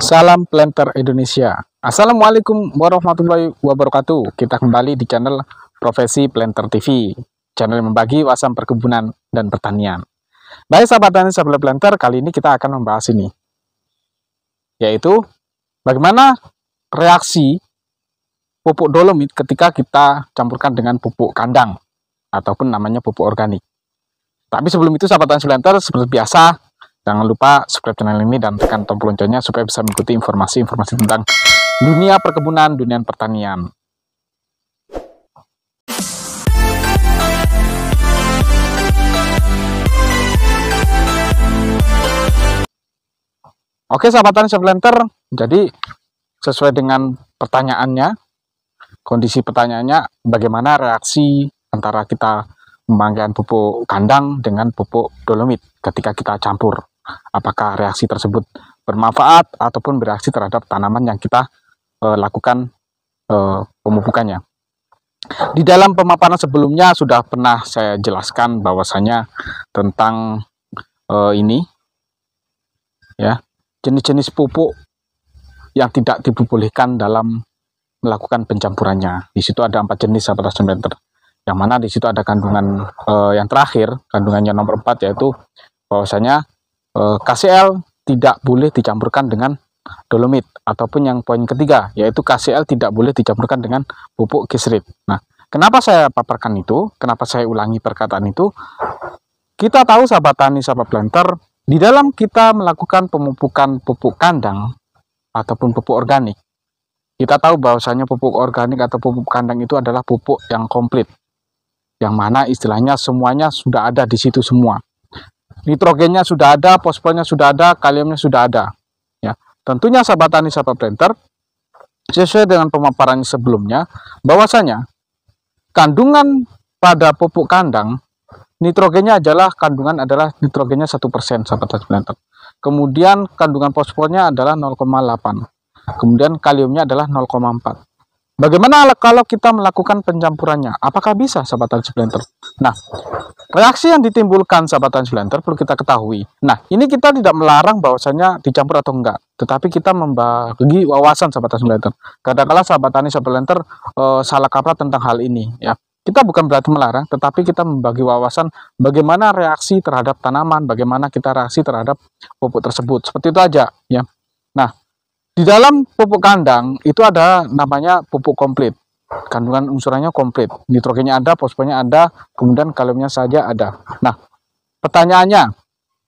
Salam Planter Indonesia. Assalamualaikum warahmatullahi wabarakatuh. Kita kembali di channel Profesi Planter TV. Channel yang membagi wawasan perkebunan dan pertanian. Baik sahabat tani sahabat planter, kali ini kita akan membahas ini. Yaitu bagaimana reaksi pupuk dolomit ketika kita campurkan dengan pupuk kandang ataupun namanya pupuk organik. Tapi sebelum itu sahabat tani planter seperti biasa Jangan lupa subscribe channel ini dan tekan tombol loncengnya supaya bisa mengikuti informasi-informasi tentang dunia perkebunan, dunia pertanian. Oke sahabat tani Lenter, jadi sesuai dengan pertanyaannya, kondisi pertanyaannya bagaimana reaksi antara kita pemanggangan pupuk kandang dengan pupuk dolomit ketika kita campur apakah reaksi tersebut bermanfaat ataupun bereaksi terhadap tanaman yang kita e, lakukan e, pemupukannya. Di dalam pemaparan sebelumnya sudah pernah saya jelaskan bahwasanya tentang e, ini ya jenis-jenis pupuk yang tidak diperbolehkan dalam melakukan pencampurannya. Di situ ada empat jenis sahabat meter. Yang mana di situ ada kandungan e, yang terakhir, kandungannya nomor 4 yaitu bahwasanya Eh, KCl tidak boleh dicampurkan dengan dolomit ataupun yang poin ketiga yaitu KCl tidak boleh dicampurkan dengan pupuk kisrit. Nah, kenapa saya paparkan itu? Kenapa saya ulangi perkataan itu? Kita tahu sahabat tani, sahabat planter, di dalam kita melakukan pemupukan pupuk kandang ataupun pupuk organik. Kita tahu bahwasanya pupuk organik atau pupuk kandang itu adalah pupuk yang komplit. Yang mana istilahnya semuanya sudah ada di situ semua nitrogennya sudah ada, fosfornya sudah ada, kaliumnya sudah ada. Ya, tentunya sahabat tani sahabat planter sesuai dengan pemaparan sebelumnya bahwasanya kandungan pada pupuk kandang nitrogennya adalah kandungan adalah nitrogennya 1% sahabat tani planter. Kemudian kandungan fosfornya adalah 0,8. Kemudian kaliumnya adalah 0,4. Bagaimana kalau kita melakukan pencampurannya? Apakah bisa sahabat transplanter? Nah, reaksi yang ditimbulkan sahabat transplanter perlu kita ketahui. Nah, ini kita tidak melarang bahwasanya dicampur atau enggak, tetapi kita membagi wawasan sahabat transplanter. kala sahabat tani transplanter e, eh, salah kaprah tentang hal ini ya. Kita bukan berarti melarang, tetapi kita membagi wawasan bagaimana reaksi terhadap tanaman, bagaimana kita reaksi terhadap pupuk tersebut. Seperti itu aja ya. Di dalam pupuk kandang itu ada namanya pupuk komplit. Kandungan unsurannya komplit. Nitrogennya ada, fosfornya ada, kemudian kaliumnya saja ada. Nah, pertanyaannya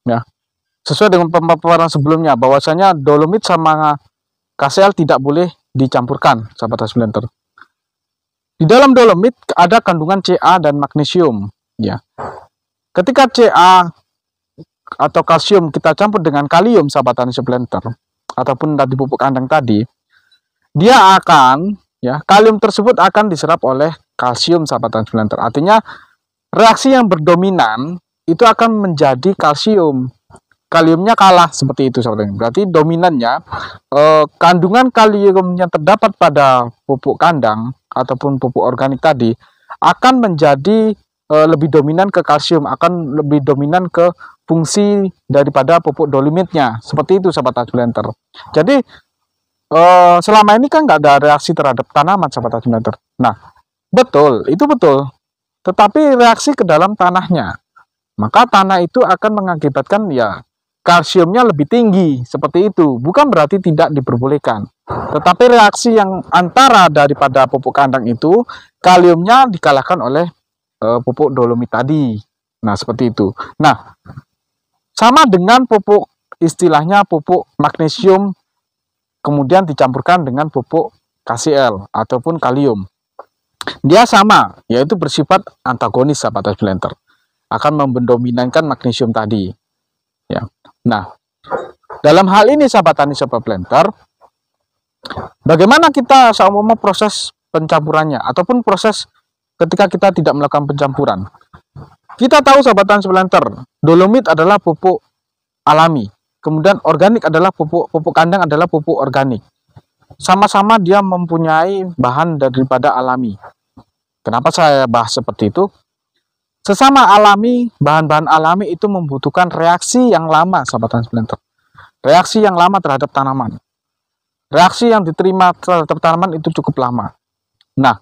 ya, sesuai dengan pemaparan sebelumnya bahwasanya dolomit sama KCL tidak boleh dicampurkan, sahabat Hasblender. Di dalam dolomit ada kandungan Ca dan magnesium, ya. Ketika Ca atau kalsium kita campur dengan kalium, sahabat Hasblender, ataupun tadi pupuk kandang tadi, dia akan ya kalium tersebut akan diserap oleh kalsium sahabat transplanter Artinya reaksi yang berdominan itu akan menjadi kalsium. Kaliumnya kalah seperti itu sahabat transfilanter. Berarti dominannya eh, kandungan kalium yang terdapat pada pupuk kandang ataupun pupuk organik tadi akan menjadi Eh, lebih dominan ke kalsium, akan lebih dominan ke fungsi daripada pupuk dolimitnya. Seperti itu sahabat agilenter. Jadi eh, selama ini kan nggak ada reaksi terhadap tanaman sahabat agilenter. Nah, betul, itu betul. Tetapi reaksi ke dalam tanahnya. Maka tanah itu akan mengakibatkan ya kalsiumnya lebih tinggi seperti itu bukan berarti tidak diperbolehkan tetapi reaksi yang antara daripada pupuk kandang itu kaliumnya dikalahkan oleh uh, pupuk dolomit tadi. Nah, seperti itu. Nah, sama dengan pupuk istilahnya pupuk magnesium kemudian dicampurkan dengan pupuk KCl ataupun kalium. Dia sama, yaitu bersifat antagonis sahabat blender. Akan mendominankan magnesium tadi. Ya. Nah, dalam hal ini sahabat tani sahabat blender, bagaimana kita seumumnya proses pencampurannya ataupun proses ketika kita tidak melakukan pencampuran. Kita tahu sahabat transplanter, dolomit adalah pupuk alami, kemudian organik adalah pupuk pupuk kandang adalah pupuk organik. Sama-sama dia mempunyai bahan daripada alami. Kenapa saya bahas seperti itu? Sesama alami, bahan-bahan alami itu membutuhkan reaksi yang lama, sahabat transplanter. Reaksi yang lama terhadap tanaman. Reaksi yang diterima terhadap tanaman itu cukup lama. Nah,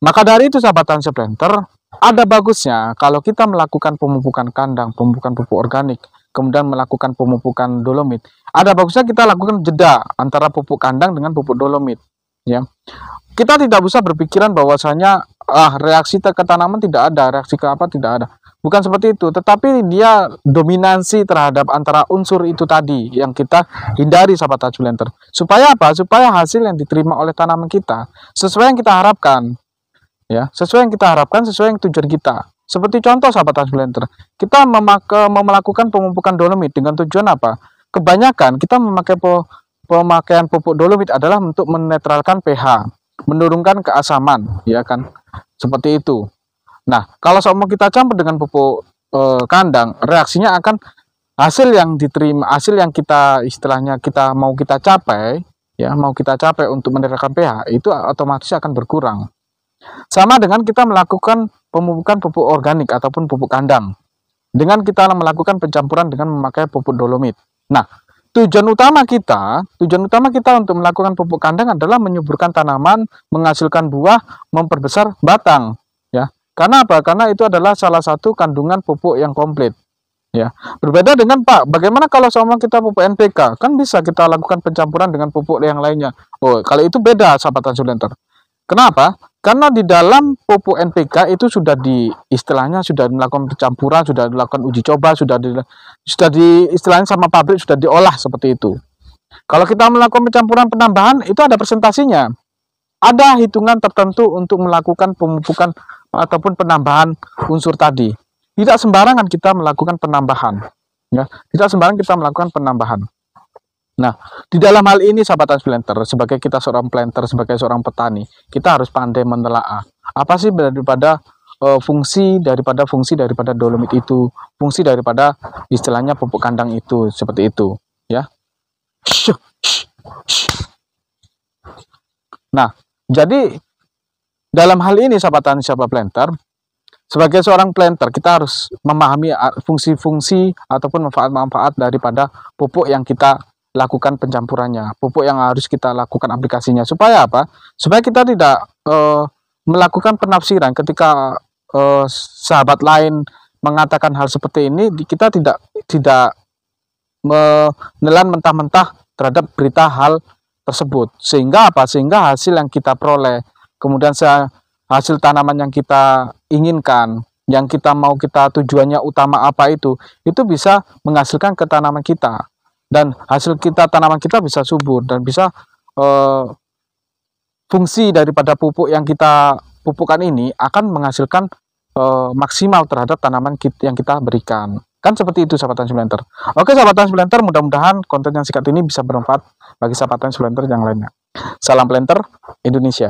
maka dari itu sahabat Tansio Planter, ada bagusnya kalau kita melakukan pemupukan kandang, pemupukan pupuk organik, kemudian melakukan pemupukan dolomit. Ada bagusnya kita lakukan jeda antara pupuk kandang dengan pupuk dolomit. Ya, kita tidak bisa berpikiran bahwasanya ah reaksi ke tanaman tidak ada, reaksi ke apa tidak ada. Bukan seperti itu, tetapi dia dominansi terhadap antara unsur itu tadi yang kita hindari sahabat suplenter. Supaya apa? Supaya hasil yang diterima oleh tanaman kita sesuai yang kita harapkan ya sesuai yang kita harapkan sesuai yang tujuan kita seperti contoh sahabat transplanter kita memakai, melakukan pemupukan dolomit dengan tujuan apa kebanyakan kita memakai pemakaian pupuk dolomit adalah untuk menetralkan pH menurunkan keasaman ya kan seperti itu nah kalau sama kita campur dengan pupuk e, kandang reaksinya akan hasil yang diterima hasil yang kita istilahnya kita mau kita capai ya mau kita capai untuk menetralkan pH itu otomatis akan berkurang sama dengan kita melakukan pemupukan pupuk organik ataupun pupuk kandang. Dengan kita melakukan pencampuran dengan memakai pupuk dolomit. Nah, tujuan utama kita, tujuan utama kita untuk melakukan pupuk kandang adalah menyuburkan tanaman, menghasilkan buah, memperbesar batang, ya. Karena apa? Karena itu adalah salah satu kandungan pupuk yang komplit. Ya, berbeda dengan Pak. Bagaimana kalau sama kita pupuk NPK? Kan bisa kita lakukan pencampuran dengan pupuk yang lainnya. Oh, kalau itu beda, sahabat konsulenter. Kenapa? Karena di dalam pupuk NPK itu sudah di istilahnya sudah melakukan pencampuran, sudah dilakukan uji coba, sudah di, sudah di istilahnya sama pabrik sudah diolah seperti itu. Kalau kita melakukan pencampuran penambahan itu ada presentasinya. Ada hitungan tertentu untuk melakukan pemupukan ataupun penambahan unsur tadi. Tidak sembarangan kita melakukan penambahan. Ya, tidak sembarangan kita melakukan penambahan. Nah, di dalam hal ini sahabat planter, sebagai kita seorang planter, sebagai seorang petani, kita harus pandai menelaah. Apa sih daripada uh, fungsi daripada fungsi daripada dolomit itu, fungsi daripada istilahnya pupuk kandang itu, seperti itu, ya. Nah, jadi dalam hal ini sahabat tani, sahabat planter, sebagai seorang planter kita harus memahami ah, fungsi-fungsi ataupun manfaat-manfaat daripada pupuk yang kita lakukan pencampurannya pupuk yang harus kita lakukan aplikasinya supaya apa supaya kita tidak uh, melakukan penafsiran ketika uh, sahabat lain mengatakan hal seperti ini kita tidak tidak menelan mentah-mentah terhadap berita hal tersebut sehingga apa sehingga hasil yang kita peroleh kemudian hasil tanaman yang kita inginkan yang kita mau kita tujuannya utama apa itu itu bisa menghasilkan ke tanaman kita dan hasil kita tanaman kita bisa subur dan bisa eh, fungsi daripada pupuk yang kita pupukan ini akan menghasilkan eh, maksimal terhadap tanaman kita, yang kita berikan kan seperti itu sahabat transplenter oke sahabat transplenter mudah-mudahan konten yang singkat ini bisa bermanfaat bagi sahabat transplenter yang lainnya salam planter Indonesia